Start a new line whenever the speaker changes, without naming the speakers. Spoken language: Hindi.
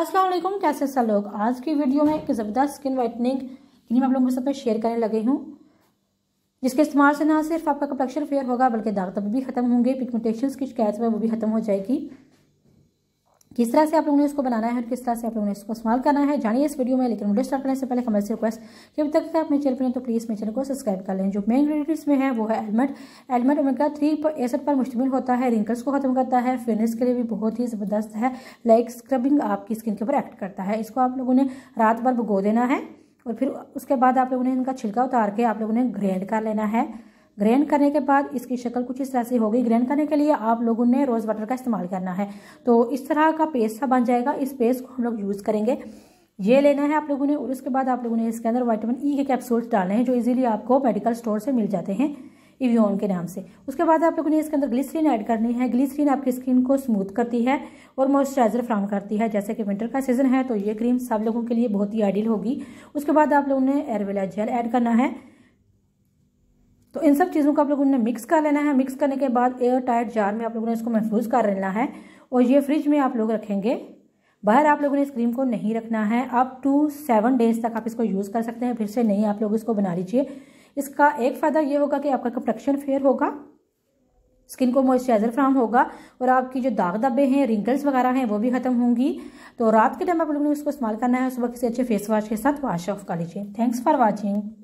अस्सलाम वालेकुम कैसे सब लोग आज की वीडियो में एक ज़बरदस्त स्किन वाइटनिंग मैं आप लोगों के साथ शेयर करने लगे हूँ जिसके इस्तेमाल से ना सिर्फ आपका कम्प्लेक्शन फेयर होगा बल्कि दाग तब भी खत्म होंगे पिगमेंटेशन की शिकायत में वो भी खत्म हो जाएगी किस तरह से आप लोगों ने इसको बनाना है और किस तरह से आप लोगों ने इसको इस्तेमाल करना है जानिए इस वीडियो में लेकिन वीडियो स्टार्ट करने से पहले हमारे से रिक्वेस्ट कि अभी तक अपने चैनल पर तो प्लीज़ मेरे चैनल को सब्सक्राइब कर लें जो मेन इंग्रीडियंट्स में है वो है एलमेट एलमेट ओमेगा थ्री पर एसड पर मुश्तमिल होता है रिंकल्स को खत्म करता है फेयरनेस के लिए भी बहुत ही ज़बरदस्त है लाइक स्क्रबिंग आपकी स्किन के ऊपर एक्ट करता है इसको आप लोगों ने रात भर भगो देना है और फिर उसके बाद आप लोगों ने इनका छिलका उतार के आप लोगों ने ग्रैंड कर लेना है ग्रहण करने के बाद इसकी शक्ल कुछ इस तरह से होगी ग्रहण करने के लिए आप लोगों ने रोज़ वाटर का इस्तेमाल करना है तो इस तरह का पेस्ट सा बन जाएगा इस पेस्ट को हम लोग यूज़ करेंगे ये लेना है आप लोगों ने और उसके बाद आप लोगों ने इसके अंदर वाइटामिन ई e के कैप्सूल्स डालने हैं जो इजीली आपको मेडिकल स्टोर से मिल जाते हैं इवियोन के नाम से उसके बाद आप लोगों ने इसके अंदर ग्लिसरीन ऐड करनी है ग्लिसरीन आपकी स्किन को स्मूथ करती है और मॉइस्चराइजर फ्राम करती है जैसे कि विंटर का सीजन है तो ये क्रीम सब लोगों के लिए बहुत ही आइडियल होगी उसके बाद आप लोगों ने एरवेला जेल ऐड करना है तो इन सब चीज़ों को आप लोगों ने मिक्स कर लेना है मिक्स करने के बाद एयर टाइट जार में आप लोगों ने इसको महफूज कर लेना है और ये फ्रिज में आप लोग रखेंगे बाहर आप लोगों ने इस क्रीम को नहीं रखना है आप टू सेवन डेज तक आप इसको यूज़ कर सकते हैं फिर से नहीं आप लोग इसको बना लीजिए इसका एक फ़ायदा ये होगा कि आपका कंप्लेक्शन फेयर होगा स्किन को मॉइस्चराइजर फ्राम होगा और आपकी जो दाग दबे हैं रिंकल्स वगैरह हैं वो भी खत्म होंगी तो रात के टाइम आप लोगों ने इसको इस्तेमाल करना है सुबह किसी अच्छे फेस वॉश के साथ वॉश ऑफ कर लीजिए थैंक्स फॉर वॉचिंग